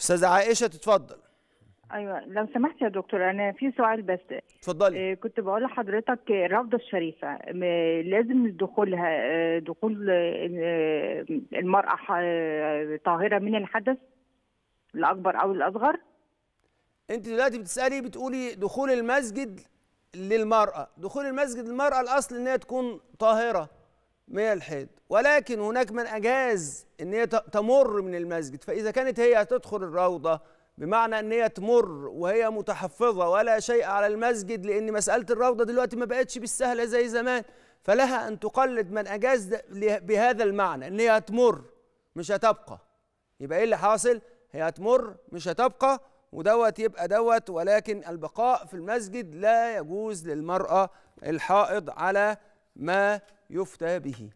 استاذه عائشه تتفضل ايوه لو سمحت يا دكتور انا في سؤال بس اتفضلي آه، كنت بقول لحضرتك الروضه الشريفه لازم دخولها دخول آه، المراه آه، طاهره من الحدث الاكبر او الاصغر انت دلوقتي بتسالي بتقولي دخول المسجد للمراه دخول المسجد للمراه الاصل ان هي تكون طاهره من الحيض ولكن هناك من أجاز أن هي تمر من المسجد فإذا كانت هي هتدخل الروضة بمعنى أن هي تمر وهي متحفظة ولا شيء على المسجد لأن مسألة الروضة دلوقتي ما بقتش بالسهلة زي زمان فلها أن تقلد من أجاز بهذا المعنى أن هي هتمر مش هتبقى يبقى إيه اللي حاصل؟ هي هتمر مش هتبقى ودوت يبقى دوت ولكن البقاء في المسجد لا يجوز للمرأة الحائض على ما يفتى به